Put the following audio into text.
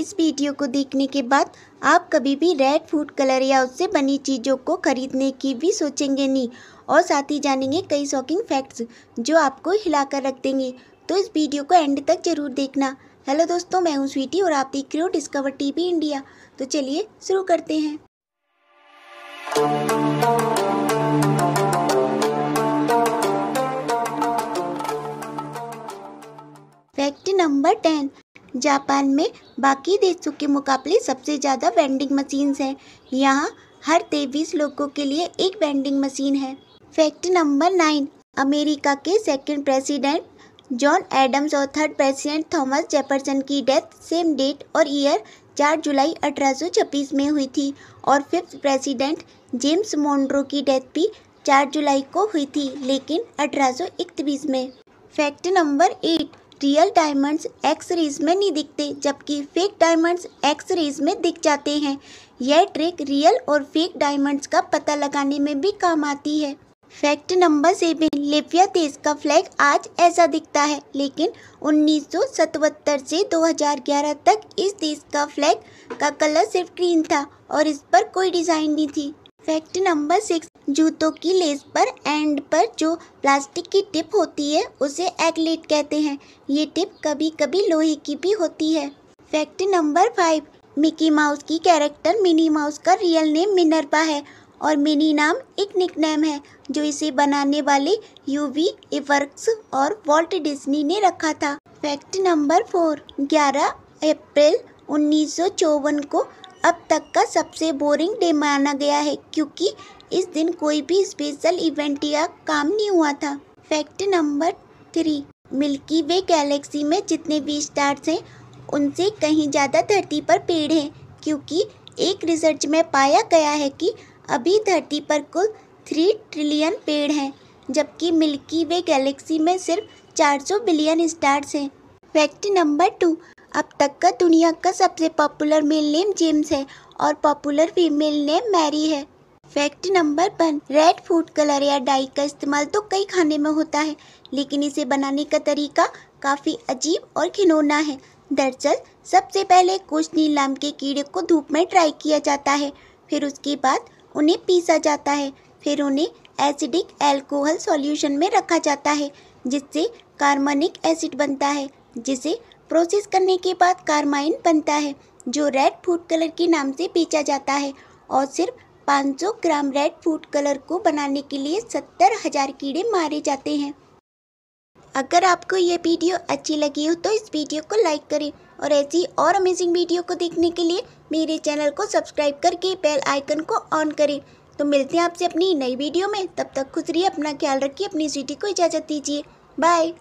इस वीडियो को देखने के बाद आप कभी भी रेड फूड कलर या उससे बनी चीज़ों को खरीदने की भी सोचेंगे नहीं और साथ ही जानेंगे कई शॉकिंग फैक्ट्स जो आपको हिलाकर रख देंगे तो इस वीडियो को एंड तक जरूर देखना हेलो दोस्तों मैं हूं स्वीटी और आप देख रहे हो डिस्कवर टीवी इंडिया तो चलिए शुरू करते हैं फैक्ट नंबर टेन जापान में बाकी देशों के मुकाबले सबसे ज़्यादा वेंडिंग मशीन्स हैं यहाँ हर तेईस लोगों के लिए एक वेंडिंग मशीन है फैक्ट नंबर नाइन अमेरिका के सेकंड प्रेसिडेंट जॉन एडम्स और थर्ड प्रेसिडेंट थॉमस जेफरसन की डेथ सेम डेट और ईयर 4 जुलाई अठारह में हुई थी और फिफ्थ प्रेसिडेंट जेम्स मोन्ड्रो की डेथ भी 4 जुलाई को हुई थी लेकिन अठारह में fact number eight real diamonds X rays में नहीं दिखते जबकि फेक डायमंड्स एक्स रेज में दिख जाते हैं यह ट्रिक रियल और फेक डायमंड्स का पता लगाने में भी काम आती है फैक्ट नंबर सेवन लिबिया देश का फ्लैग आज ऐसा दिखता है लेकिन 1977 से 2011 तक इस देश का फ्लैग का कलर सिर्फ ग्रीन था और इस पर कोई डिज़ाइन नहीं थी फैक्ट नंबर सिक्स जूतों की लेस पर एंड पर जो प्लास्टिक की टिप होती है उसे एगलेट कहते हैं ये टिप कभी कभी लोहे की भी होती है fact number five Mickey Mouse की कैरेक्टर मिनी माउस का रियल नेम मिनरपा है और मिनी नाम एक निकनेम है जो इसे बनाने वाले यूवी इवर्क्स और वॉल्ट डिज्नी ने रखा था फैक्ट नंबर फोर ग्यारह अप्रैल उन्नीस को अब तक का सबसे बोरिंग डे माना गया है क्योंकि इस दिन कोई भी स्पेशल इवेंट या काम नहीं हुआ था fact number three Milky Way galaxy में जितने भी स्टार्स हैं उनसे कहीं ज़्यादा धरती पर पेड़ हैं क्योंकि एक रिसर्च में पाया गया है कि अभी धरती पर कुल थ्री ट्रिलियन पेड़ हैं जबकि मिल्की वे गैलेक्सी में सिर्फ 400 बिलियन स्टार्स हैं फैक्ट नंबर टू अब तक का दुनिया का सबसे पॉपुलर मेल नेम जेम्स है और पॉपुलर फीमेल नेम मैरी है fact number one red food colour या डाई का इस्तेमाल तो कई खाने में होता है लेकिन इसे बनाने का तरीका काफ़ी अजीब और घिनौना है दरअसल सबसे पहले कुछ नीलाम के कीड़े को धूप में ड्राई किया जाता है फिर उसके बाद उन्हें पीसा जाता है फिर उन्हें एसिडिक एल्कोहल सॉल्यूशन में रखा जाता है जिससे कार्बनिक एसिड बनता है जिसे प्रोसेस करने के बाद कार्माइन बनता है जो रेड फूड कलर के नाम से बेचा जाता है और सिर्फ 500 ग्राम रेड फूड कलर को बनाने के लिए सत्तर हजार कीड़े मारे जाते हैं अगर आपको ये वीडियो अच्छी लगी हो तो इस वीडियो को लाइक करें और ऐसी और अमेजिंग वीडियो को देखने के लिए मेरे चैनल को सब्सक्राइब करके बेल आइकन को ऑन करें तो मिलते हैं आपसे अपनी नई वीडियो में तब तक खुश रहिए अपना ख्याल रखिए अपनी सीटी को इजाज़त दीजिए बाय